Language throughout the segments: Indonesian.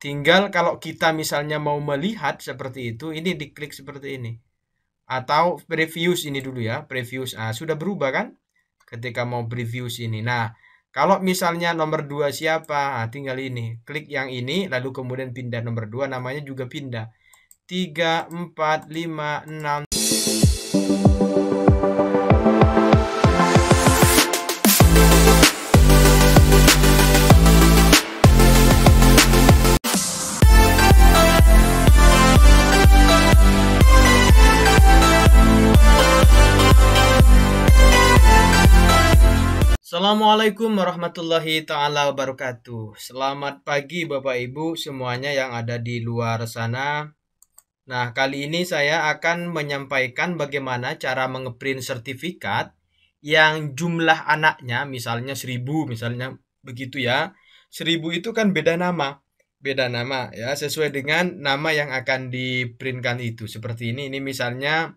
Tinggal kalau kita misalnya mau melihat seperti itu, ini diklik seperti ini. Atau previews ini dulu ya, previews. Ah, sudah berubah kan? Ketika mau previews ini. Nah, kalau misalnya nomor 2 siapa? Nah, tinggal ini. Klik yang ini, lalu kemudian pindah nomor 2, namanya juga pindah. 3, 4, 5, 6, Assalamualaikum warahmatullahi taala wabarakatuh. Selamat pagi Bapak Ibu semuanya yang ada di luar sana. Nah, kali ini saya akan menyampaikan bagaimana cara mengeprint sertifikat yang jumlah anaknya misalnya seribu misalnya begitu ya. Seribu itu kan beda nama. Beda nama ya sesuai dengan nama yang akan diprintkan itu. Seperti ini ini misalnya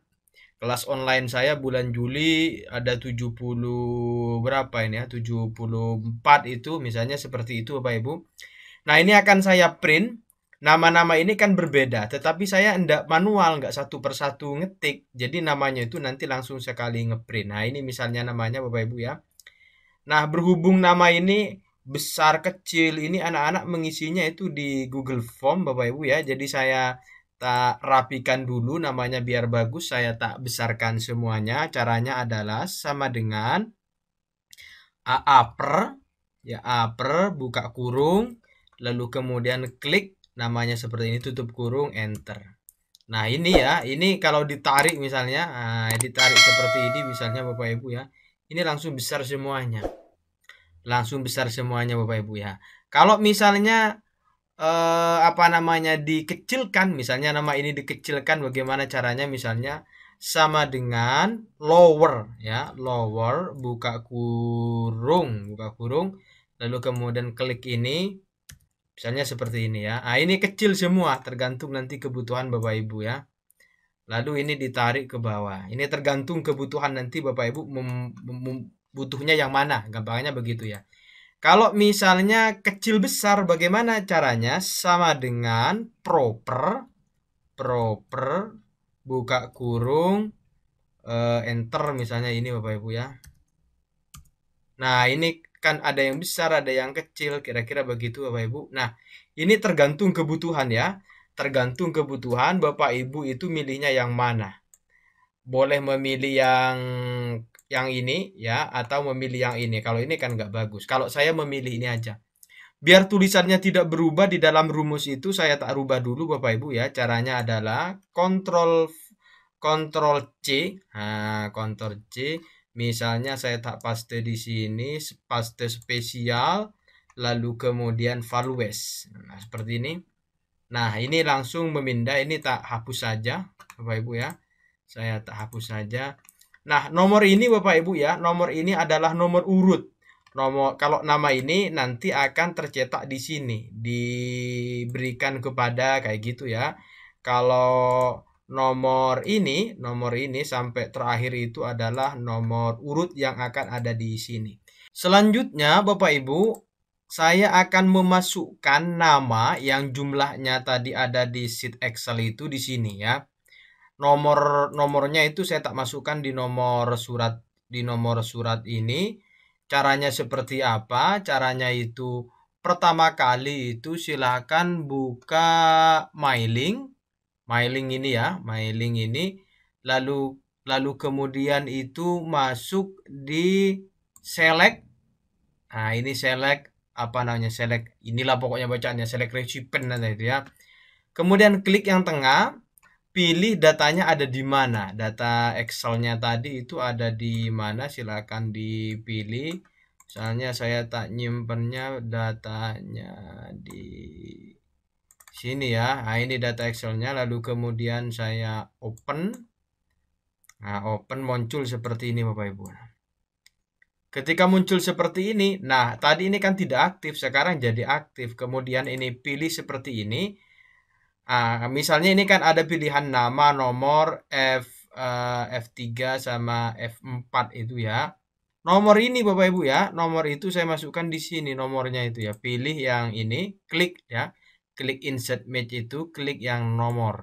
kelas online saya bulan Juli ada 70 berapa ini ya 74 itu misalnya seperti itu Bapak Ibu nah ini akan saya print nama-nama ini kan berbeda tetapi saya enggak manual enggak satu persatu ngetik jadi namanya itu nanti langsung sekali ngeprint nah ini misalnya namanya Bapak Ibu ya nah berhubung nama ini besar kecil ini anak-anak mengisinya itu di Google Form Bapak Ibu ya jadi saya kita rapikan dulu namanya biar bagus saya tak besarkan semuanya caranya adalah sama dengan AA per ya A per buka kurung lalu kemudian klik namanya seperti ini tutup kurung enter nah ini ya ini kalau ditarik misalnya nah, ditarik seperti ini misalnya bapak ibu ya ini langsung besar semuanya langsung besar semuanya bapak ibu ya kalau misalnya eh, apa namanya dikecilkan misalnya nama ini dikecilkan bagaimana caranya misalnya sama dengan lower ya lower buka kurung buka kurung lalu kemudian klik ini misalnya seperti ini ya nah, ini kecil semua tergantung nanti kebutuhan bapak ibu ya lalu ini ditarik ke bawah ini tergantung kebutuhan nanti bapak ibu butuhnya yang mana gampangnya begitu ya kalau misalnya kecil besar bagaimana caranya? Sama dengan proper proper buka kurung uh, enter misalnya ini Bapak Ibu ya. Nah, ini kan ada yang besar, ada yang kecil, kira-kira begitu Bapak Ibu. Nah, ini tergantung kebutuhan ya. Tergantung kebutuhan Bapak Ibu itu milihnya yang mana. Boleh memilih yang yang ini ya atau memilih yang ini. Kalau ini kan nggak bagus. Kalau saya memilih ini aja. Biar tulisannya tidak berubah di dalam rumus itu saya tak rubah dulu Bapak Ibu ya. Caranya adalah kontrol kontrol C. Nah, kontrol C. Misalnya saya tak paste di sini, paste spesial, lalu kemudian values. Nah, seperti ini. Nah, ini langsung memindah, ini tak hapus saja, Bapak Ibu ya. Saya tak hapus saja. Nah, nomor ini Bapak Ibu ya, nomor ini adalah nomor urut. Nomor kalau nama ini nanti akan tercetak di sini, diberikan kepada kayak gitu ya. Kalau nomor ini, nomor ini sampai terakhir itu adalah nomor urut yang akan ada di sini. Selanjutnya Bapak Ibu, saya akan memasukkan nama yang jumlahnya tadi ada di sheet Excel itu di sini ya nomor nomornya itu saya tak masukkan di nomor surat di nomor surat ini caranya seperti apa caranya itu pertama kali itu silahkan buka mailing mailing ini ya mailing ini lalu lalu kemudian itu masuk di select nah ini select apa namanya select inilah pokoknya bacaannya select recipient nanti ya kemudian klik yang tengah pilih datanya ada di mana. Data Excelnya tadi itu ada di mana, silahkan dipilih. Misalnya saya tak nyimpennya datanya di sini ya. Nah, ini data Excelnya lalu kemudian saya open. Nah, open muncul seperti ini Bapak Ibu. Ketika muncul seperti ini, nah tadi ini kan tidak aktif, sekarang jadi aktif. Kemudian ini pilih seperti ini Ah, misalnya ini kan ada pilihan nama, nomor F uh, eh, F3 sama F4 itu ya. Nomor ini Bapak Ibu ya, nomor itu saya masukkan di sini nomornya itu ya. Pilih yang ini, klik ya. Klik insert match itu, klik yang nomor.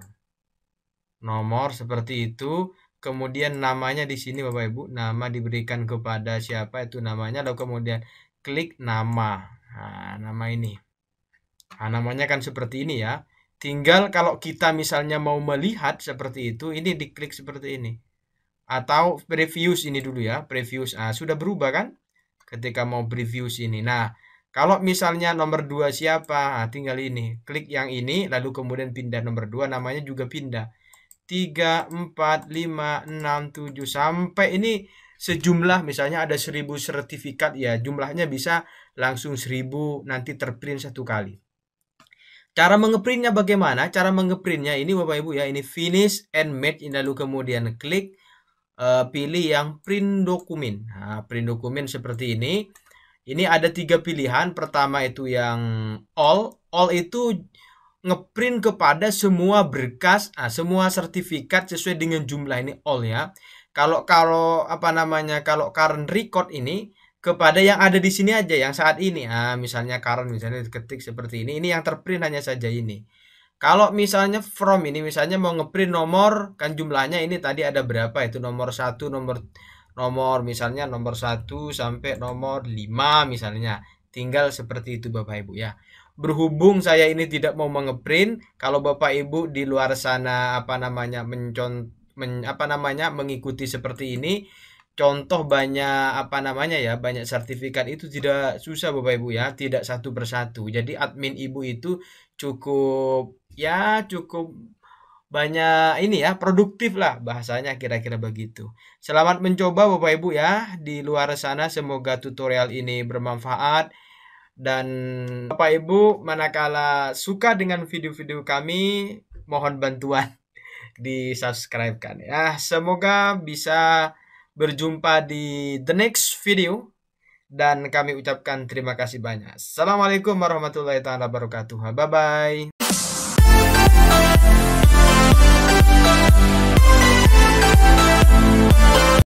Nomor seperti itu, kemudian namanya di sini Bapak Ibu, nama diberikan kepada siapa itu namanya lalu kemudian klik nama. Nah, nama ini. Nah, namanya kan seperti ini ya. Tinggal kalau kita misalnya mau melihat seperti itu, ini diklik seperti ini. Atau previews ini dulu ya, previews. Ah, sudah berubah kan? Ketika mau previews ini. Nah, kalau misalnya nomor 2 siapa? Nah, tinggal ini. Klik yang ini, lalu kemudian pindah nomor 2, namanya juga pindah. 3, 4, 5, 6, 7, sampai ini sejumlah misalnya ada 1000 sertifikat ya jumlahnya bisa langsung 1000 nanti terprint satu kali Cara mengeprintnya bagaimana? Cara mengeprintnya ini Bapak Ibu ya, ini finish and match lalu kemudian klik uh, pilih yang print dokumen. Nah, print dokumen seperti ini. Ini ada tiga pilihan. Pertama itu yang all. All itu ngeprint kepada semua berkas, nah, semua sertifikat sesuai dengan jumlah ini all ya. Kalau kalau apa namanya kalau current record ini kepada yang ada di sini aja yang saat ini ah misalnya Karen misalnya ketik seperti ini ini yang terprint hanya saja ini kalau misalnya from ini misalnya mau ngeprint nomor kan jumlahnya ini tadi ada berapa itu nomor satu nomor nomor misalnya nomor satu sampai nomor lima misalnya tinggal seperti itu Bapak Ibu ya berhubung saya ini tidak mau mengeprint kalau Bapak Ibu di luar sana apa namanya mencon men, apa namanya mengikuti seperti ini contoh banyak apa namanya ya banyak sertifikat itu tidak susah bapak ibu ya tidak satu persatu jadi admin ibu itu cukup ya cukup banyak ini ya produktif lah bahasanya kira-kira begitu selamat mencoba bapak ibu ya di luar sana semoga tutorial ini bermanfaat dan bapak ibu manakala suka dengan video-video kami mohon bantuan di subscribe kan ya semoga bisa Berjumpa di the next video dan kami ucapkan terima kasih banyak. Assalamualaikum warahmatullahi taala wabarakatuh. Bye bye.